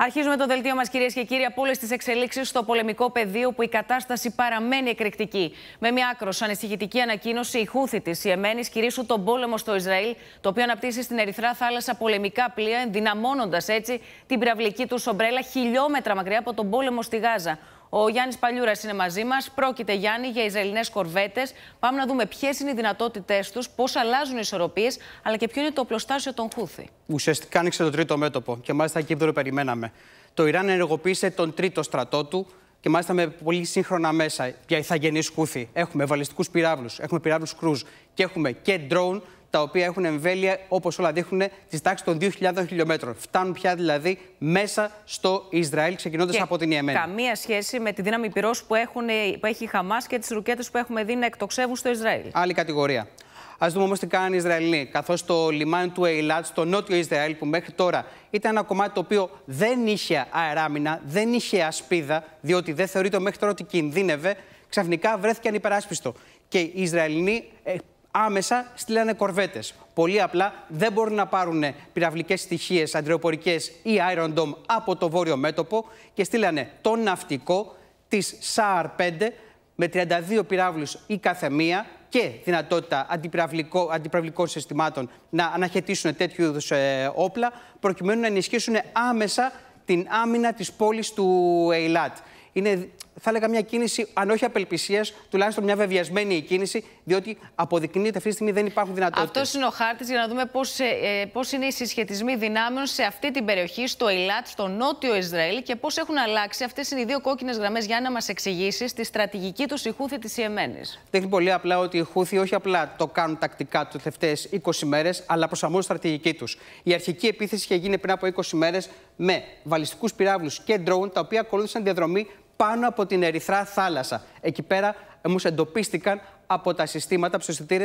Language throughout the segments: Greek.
Αρχίζουμε το δελτίο μας, κυρίες και κύριοι, από όλες τις εξελίξεις στο πολεμικό πεδίο που η κατάσταση παραμένει εκρηκτική. Με μια άκρος ανησυχητική ανακοίνωση, η Χούθη της Ιεμένη κηρύσσουν τον πόλεμο στο Ισραήλ, το οποίο αναπτύσσει στην Ερυθρά θάλασσα πολεμικά πλοία, ενδυναμώνοντας έτσι την πυραυλική τους ομπρέλα χιλιόμετρα μακριά από τον πόλεμο στη Γάζα. Ο Γιάννης Παλιούρας είναι μαζί μας. Πρόκειται, Γιάννη, για Ισραηλινές κορβέτες. Πάμε να δούμε ποιες είναι οι δυνατότητές τους, πώς αλλάζουν οι ισορροπίες, αλλά και ποιο είναι το οπλοστάσιο των Χούθη. Ουσιαστικά άνοιξε το τρίτο μέτωπο και μάλιστα εκεί δεν περιμέναμε. Το Ιράν ενεργοποίησε τον τρίτο στρατό του και μάλιστα με πολύ σύγχρονα μέσα για ηθαγενείς Χούθη. Έχουμε βαλιστικούς πυράβλους, έχουμε πυράβλους κρούζ και έχουμε και drone τα οποία έχουν εμβέλεια, όπως όλα δείχνουν, της τάξης των 2.000 χιλιόμετρων. Φτάνουν πια δηλαδή μέσα στο Ισραήλ, ξεκινώντας από την Ιεμένη. Καμία σχέση με τη δύναμη πυρός που, που έχει η Χαμάς και τις ρουκέτες που έχουμε δει να εκτοξεύουν στο Ισραήλ. Άλλη κατηγορία. Ας δούμε όμως τι κάνουν οι Ισραηλοί. Καθώς το λιμάνι του Ειλάτ, στο νότιο Ισραήλ, που μέχρι τώρα ήταν ένα κομμάτι το οποίο δεν είχε αεράμινα, δεν είχε ασπίδα, διότι δεν θεωρείται μέχρι τώρα ότι κινδύνευε, ξαφνικά βρέθηκε ανυπεράσπιστο. Και οι Ισραηλοί ε, άμεσα στείλανε κορβέτες. Πολύ απλά δεν μπορούν να πάρουν πυραυλικές στοιχείες, αντρεοπορικέ ή Iron Dome από το βόρειο μέτωπο και στείλανε το ναυτικό της sar 5 με 32 πυράβλους η κάθε μία και δυνατότητα αντιπυραυλικών συστημάτων να αναχαιτήσουν τέτοιου είδους ε, όπλα, προκειμένου να ενισχύσουν άμεσα την άμυνα της πόλης του Ειλάτ. Είναι θα έλεγα μια κίνηση, αν όχι απελπισίας, τουλάχιστον μια βεβαιασμένη κίνηση, διότι αποδεικνύεται αυτή τη στιγμή δεν υπάρχουν δυνατότητες. Αυτός είναι ο χάρτης για να δούμε πώς ε, ε είναι οι συσχετισμοί δυνάμεων σε αυτή την περιοχή, στο Ιλάτ, στο νότιο Ισραήλ και πώς έχουν αλλάξει. Αυτές είναι οι δύο κόκκινες γραμμές για να μας εξηγήσεις τη στρατηγική τους η Χούθη της Ιεμένης. Δείχνει πολύ απλά ότι οι Χούθη όχι απλά το κάνουν τακτικά του τελευταίε 20 μέρες, αλλά προσαρμόζουν στρατηγική τους. Η αρχική επίθεση είχε γίνει πριν από 20 μέρες με βαλιστικούς πυράβλους και ντρόουν, τα οποία ακολούθησαν διαδρομή πάνω από την Ερυθρά Θάλασσα. Εκεί πέρα μου εντοπίστηκαν από τα συστήματα ψωστητήρες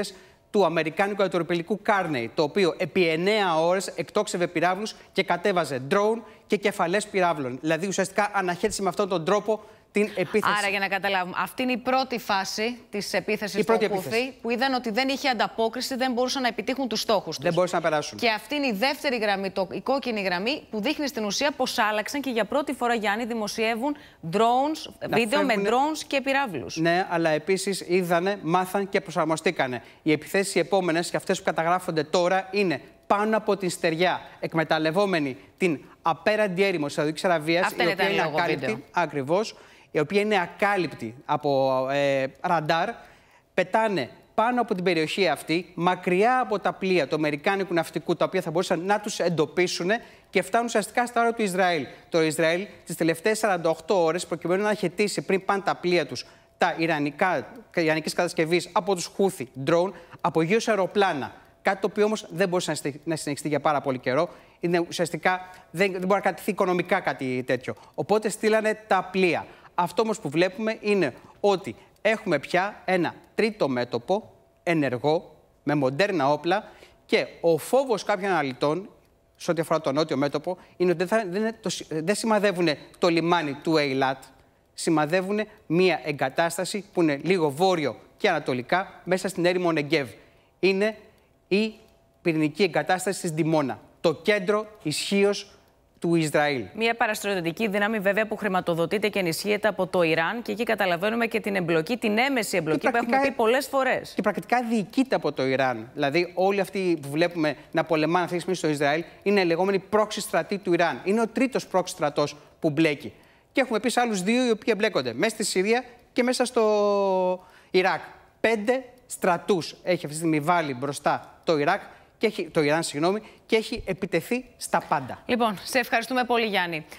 του Αμερικάνικου Ατορπηλικού Κάρνεϊ, το οποίο επί 9 ώρες εκτόξευε πυράβλους και κατέβαζε ντρόουν και κεφαλές πυράβλων. Δηλαδή ουσιαστικά αναχέτησε με αυτόν τον τρόπο την επίθεση. Άρα, για να καταλάβουμε, αυτή είναι η πρώτη φάση της επίθεσης του Κούφη, που είδαν ότι δεν είχε ανταπόκριση, δεν μπορούσαν να επιτύχουν τους στόχους του. Δεν μπορούσαν να περάσουν. Και αυτή είναι η δεύτερη γραμμή, το, η κόκκινη γραμμή, που δείχνει στην ουσία πως άλλαξαν και για πρώτη φορά, Γιάννη, δημοσιεύουν drones, βίντεο με drones και πυράβλους. Ναι, αλλά επίσης είδανε, μάθαν και προσαρμοστήκανε. Οι επιθέσεις επόμενες και αυτές που καταγράφονται τώρα είναι πάνω από την στεριά, εκμεταλλευόμενη την απέραντη έρημο της Αδική Αραβία, η οποία είναι ακριβώς η οποία είναι ακάλυπτη από ε, ραντάρ, πετάνε πάνω από την περιοχή αυτή, μακριά από τα πλοία του Αμερικάνικου ναυτικού, τα οποία θα μπορούσαν να τους εντοπίσουν και φτάνουν ουσιαστικά στα ώρα του Ισραήλ. Το Ισραήλ τις τελευταίες 48 ώρες, προκειμένου να χαιτήσει πριν πάνε τα πλοία τους τα Ιρανικά, Ιρανικής κατασκευής από τους Χούθη ντρόουν, απογείωσε αεροπλάνα. Κάτι το οποίο όμως δεν μπορούσε να συνεχιστεί για πάρα πολύ καιρό. Είναι ουσιαστικά δεν, δεν μπορεί να κρατηθεί οικονομικά κάτι τέτοιο. Οπότε στείλανε τα πλοία. Αυτό όμως που βλέπουμε είναι ότι έχουμε πια ένα τρίτο μέτωπο ενεργό με μοντέρνα όπλα και ο φόβος κάποιων αναλυτών σε ό,τι αφορά το νότιο μέτωπο είναι ότι δεν, δεν, σημαδεύουν το λιμάνι του Ειλάτ. Σημαδεύουν μια εγκατάσταση που είναι λίγο βόρειο και ανατολικά μέσα στην έρημο Νεγκεύ. Είναι η πυρηνική εγκατάσταση της Δημόνα. Το κέντρο ισχύως του Ισραήλ. Μια παραστρατιωτική δύναμη, βέβαια, που χρηματοδοτείται και ενισχύεται από το Ιράν και εκεί καταλαβαίνουμε και την εμπλοκή, την έμεση εμπλοκή που έχουμε πει πολλές φορές. Και πρακτικά διοικείται από το Ιράν. Δηλαδή, όλοι αυτοί που βλέπουμε να πολεμάνε αυτή τη στιγμή στο Ισραήλ είναι λεγόμενοι πρόξη στρατοί του Ιράν. Είναι ο τρίτος πρόξη στρατός που μπλέκει. Και έχουμε επίσης άλλους δύο οι οποίοι εμπλέκονται μέσα στη Συρία και μέσα στο Ιράκ. Πέντε στρατούς έχει αυτή τη στιγμή βάλει μπροστά το Ιράκ και έχει, το Ιράν συγγνώμη, και έχει επιτεθεί στα πάντα. Λοιπόν, σε ευχαριστούμε πολύ Γιάννη.